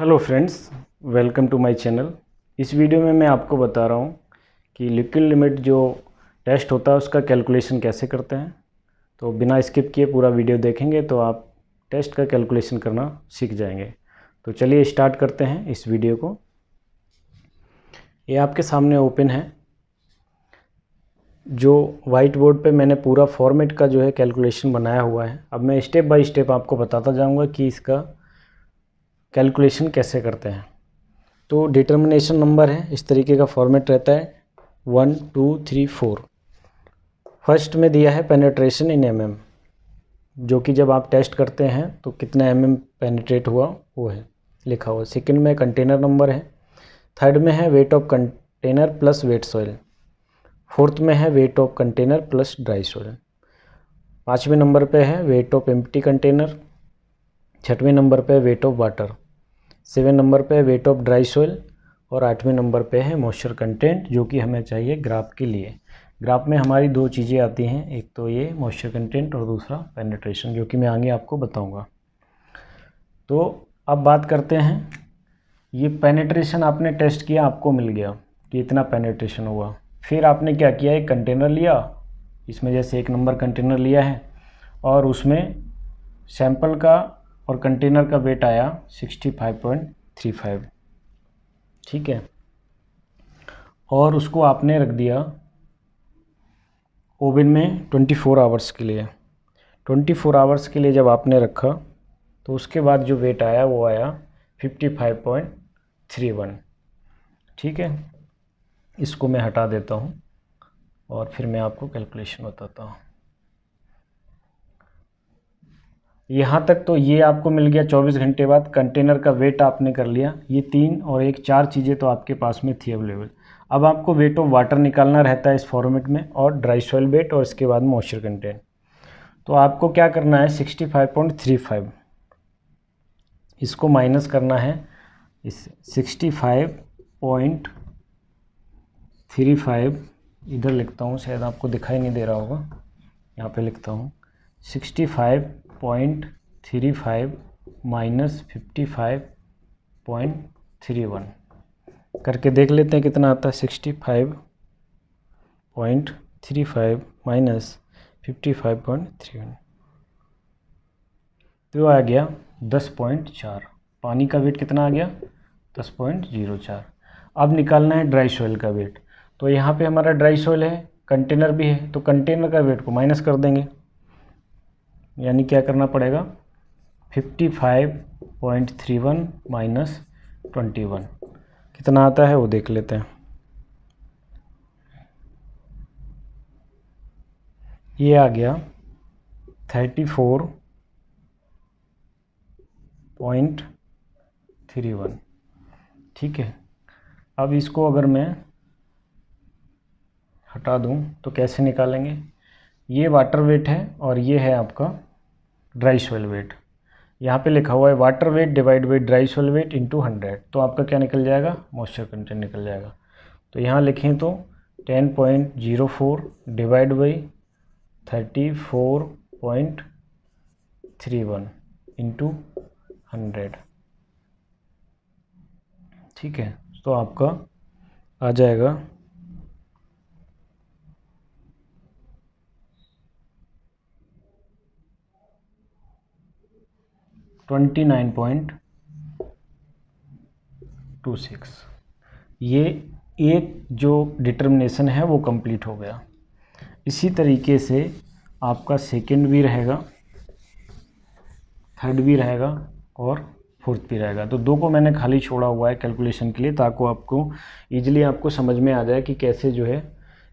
hello friends welcome to my channel इस video में मैं आपको बता रहा हूँ कि लिक्विड लिमिट जो टेस्ट होता है उसका कैलकुलेशन कैसे करते हैं तो बिना स्किप किए पूरा वीडियो देखेंगे तो आप टेस्ट का कैलकुलेशन करना सीख जाएंगे तो चलिए स्टार्ट करते हैं इस वीडियो को ये आपके सामने ओपन है जो वाइट बोर्ड पर मैंने पूरा फॉर्मेट का जो है कैलकुलेशन बनाया हुआ है अब मैं स्टेप बाई स्टेप आपको बताता जाऊँगा कि इसका कैलकुलेशन कैसे करते हैं तो डिटर्मिनेशन नंबर है इस तरीके का फॉर्मेट रहता है one two three four first में दिया है पेनेट्रेशन इन एम mm, जो कि जब आप टेस्ट करते हैं तो कितना एम mm पेनेट्रेट हुआ वो है लिखा हुआ सेकेंड में कंटेनर नंबर है थर्ड में है weight of container plus weight soil fourth में है weight of container plus dry soil पाँचवें नंबर पे है वेट ऑफ एम्प्टी कंटेनर छठवें नंबर पे weight of water seven number पे है वेट ऑफ ड्राई सोइल और आठवें नंबर पे है मॉइस्चर कंटेंट जो कि हमें चाहिए ग्राफ के लिए ग्राफ में हमारी दो चीज़ें आती हैं एक तो ये मॉइस्चर कंटेंट और दूसरा पेनेट्रेशन जो कि मैं आगे आपको बताऊँगा तो अब बात करते हैं ये पेनेट्रेशन आपने टेस्ट किया आपको मिल गया कि इतना पेनेट्रेशन हुआ फिर आपने क्या किया एक कंटेनर लिया इसमें जैसे एक नंबर कंटेनर लिया है और उसमें सैंपल का और कंटेनर का वेट आया 65.35 ठीक है और उसको आपने रख दिया ओवन में 24 आवर्स के लिए 24 आवर्स के लिए जब आपने रखा तो उसके बाद जो वेट आया वो आया 55.31 ठीक है इसको मैं हटा देता हूँ और फिर मैं आपको कैलकुलेशन बताता हूँ यहाँ तक तो ये आपको मिल गया 24 घंटे बाद कंटेनर का वेट आपने कर लिया ये तीन और एक चार चीज़ें तो आपके पास में थी अवेलेबल अब आपको वेट ऑफ वाटर निकालना रहता है इस फॉर्मेट में और ड्राई सॉइल वेट और इसके बाद मॉइस्चर कंटेंट तो आपको क्या करना है 65.35 इसको माइनस करना है इस 65.35 इधर लिखता हूँ शायद आपको दिखाई नहीं दे रहा होगा यहाँ पर लिखता हूँ sixty five point three five minus fifty five point three one करके देख लेते हैं कितना आता है sixty five point three five minus fifty five point three one तो आ गया दस पॉइंट चार पानी का वेट कितना आ गया दस पॉइंट जीरो चार अब निकालना है ड्राई सॉइल का वेट तो यहाँ पे हमारा ड्राई सॉइल है कंटेनर भी है तो कंटेनर का वेट को माइनस कर देंगे यानी क्या करना पड़ेगा fifty five point three one minus twenty one कितना आता है वो देख लेते हैं ये आ गया thirty four point three one ठीक है अब इसको अगर मैं हटा दूं तो कैसे निकालेंगे ये वाटर वेट है और ये है आपका ड्राई सोयल वेट यहाँ पे लिखा हुआ है water weight divide by dry soil weight into hundred तो आपका क्या निकल जाएगा मॉइस्चर कंटेंट निकल जाएगा तो यहाँ लिखें तो ten point zero four divide by thirty four point three one into hundred ठीक है तो आपका आ जाएगा twenty nine point two six ये एक जो डिटर्मिनेशन है वो कंप्लीट हो गया इसी तरीके से आपका सेकंड भी रहेगा थर्ड भी रहेगा और फोर्थ भी रहेगा तो दो को मैंने खाली छोड़ा हुआ है कैलकुलेशन के लिए ताकि आपको ईजिली आपको समझ में आ जाए कि कैसे जो है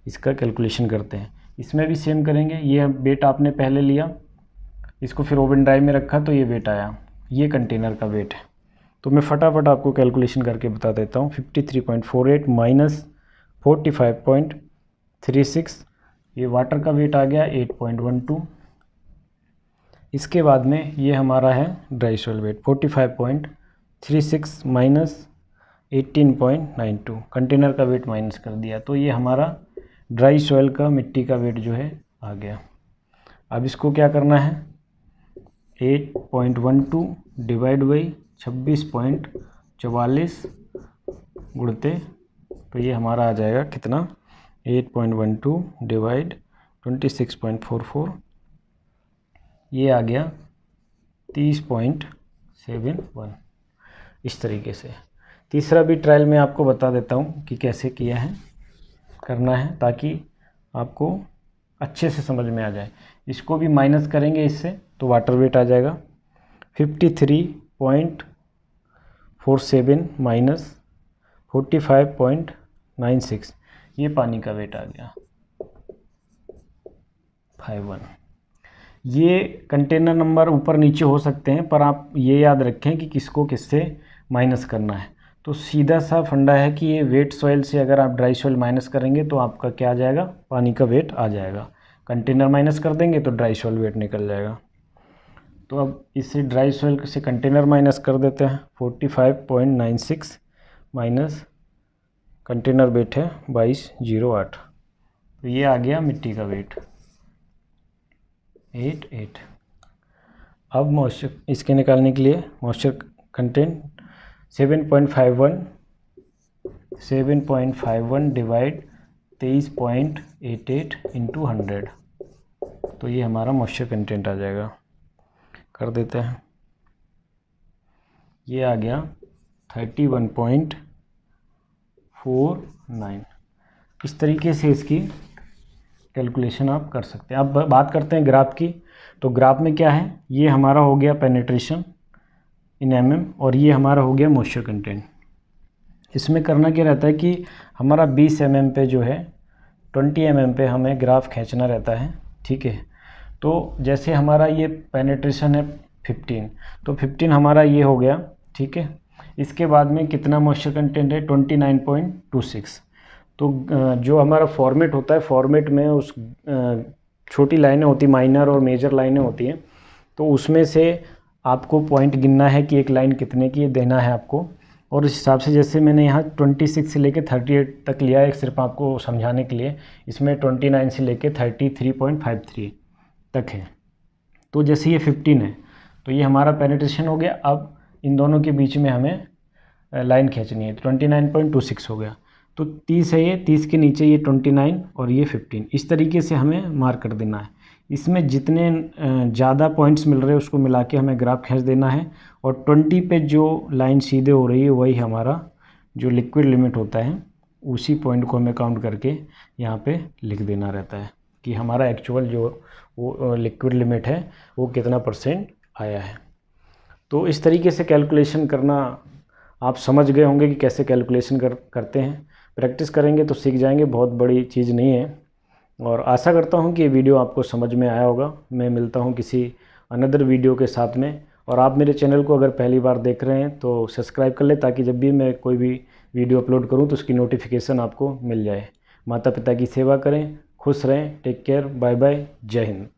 इसका कैलकुलेशन करते हैं इसमें भी सेम करेंगे ये वेट आपने पहले लिया इसको फिर ओवन ड्राइव में रखा तो ये वेट आया ये कंटेनर का वेट है तो मैं फटाफट आपको कैलकुलेशन करके बता देता हूँ fifty three point four eight minus 45.36 five point three six ये वाटर का वेट आ गया एट पॉइंट वन टू इसके बाद में ये हमारा है dry soil weight forty five point three six minus eighteen point nine two container का वेट माइनस कर दिया तो ये हमारा ड्राई सोयल का मिट्टी का वेट जो है आ गया अब इसको क्या करना है eight point one two divide by छब्बीस पॉइंट चवालीस गुड़ते तो ये हमारा आ जाएगा कितना eight point one two divide twenty six point four four ये आ गया तीस पॉइंट सेवन वन इस तरीके से तीसरा भी ट्रायल मैं आपको बता देता हूँ कि कैसे किया है करना है ताकि आपको अच्छे से समझ में आ जाए इसको भी माइनस करेंगे इससे तो वाटर वेट आ जाएगा fifty three point four seven minus forty five point nine six ये पानी का वेट आ गया फाइव वन ये कंटेनर नंबर ऊपर नीचे हो सकते हैं पर आप ये याद रखें कि किसको किससे माइनस करना है तो सीधा सा फंडा है कि ये वेट सॉइल से अगर आप ड्राई सॉइल माइनस करेंगे तो आपका क्या आ जाएगा पानी का वेट आ जाएगा कंटेनर माइनस कर देंगे तो ड्राई सॉइल वेट निकल जाएगा तो अब इसे ड्राई सोइल से कंटेनर माइनस कर देते हैं forty five point nine six minus container weight है बाईस जीरो आठ तो ये आ गया मिट्टी का वेट एट एट अब मॉइस्चर इसके निकालने के लिए moisture content seven point five one seven point five one divide तेईस point eight eight into hundred तो ये हमारा मॉइस्चर कंटेंट आ जाएगा कर देते हैं ये आ गया thirty one point four nine इस तरीके से इसकी कैलकुलेशन आप कर सकते हैं अब बात करते हैं ग्राफ की तो ग्राफ में क्या है ये हमारा हो गया पेनिट्रेशन इन एम mm, और ये हमारा हो गया मॉइस्चर कंटेंट इसमें करना क्या रहता है कि हमारा 20 एम mm पे जो है 20 एम mm पे हमें ग्राफ खींचना रहता है ठीक है तो जैसे हमारा ये पेनेट्रेशन है 15 तो 15 हमारा ये हो गया ठीक है इसके बाद में कितना मॉइस्चर कंटेंट है 29.26 तो जो हमारा फॉर्मेट होता है फॉर्मेट में उस छोटी लाइनें होती माइनर और मेजर लाइनें होती हैं तो उसमें से आपको पॉइंट गिनना है कि एक लाइन कितने की देना है आपको और उस हिसाब से जैसे मैंने यहाँ 26 से लेके 38 तक लिया है सिर्फ आपको समझाने के लिए इसमें 29 से लेके 33.53 तक है तो जैसे ये फिफ्टीन है तो ये हमारा पेनिट्रेशन हो गया अब इन दोनों के बीच में हमें लाइन खींचनी है twenty nine point two six हो गया तो तीस है ये तीस के नीचे ये ट्वेंटी नाइन और ये फिफ्टीन इस तरीके से हमें मार्क कर देना है इसमें जितने ज़्यादा पॉइंट्स मिल रहे हैं उसको मिला के हमें ग्राफ खींच देना है और ट्वेंटी पे जो लाइन सीधे हो रही है वही हमारा जो लिक्विड लिमिट होता है उसी पॉइंट को हमें काउंट करके यहाँ पे लिख देना रहता है कि हमारा एक्चुअल जो वो लिक्विड लिमिट है वो कितना परसेंट आया है तो इस तरीके से कैलकुलेशन करना आप समझ गए होंगे कि कैसे कैलकुलेशन कर करते हैं प्रैक्टिस करेंगे तो सीख जाएंगे बहुत बड़ी चीज़ नहीं है और आशा करता हूँ कि ये वीडियो आपको समझ में आया होगा मैं मिलता हूँ किसी अनदर वीडियो के साथ में और आप मेरे चैनल को अगर पहली बार देख रहे हैं तो सब्सक्राइब कर लें ताकि जब भी मैं कोई भी वीडियो अपलोड करूँ तो उसकी नोटिफिकेशन आपको मिल जाए माता पिता की सेवा करें खुश रहें टेक केयर बाय बाय जय हिंद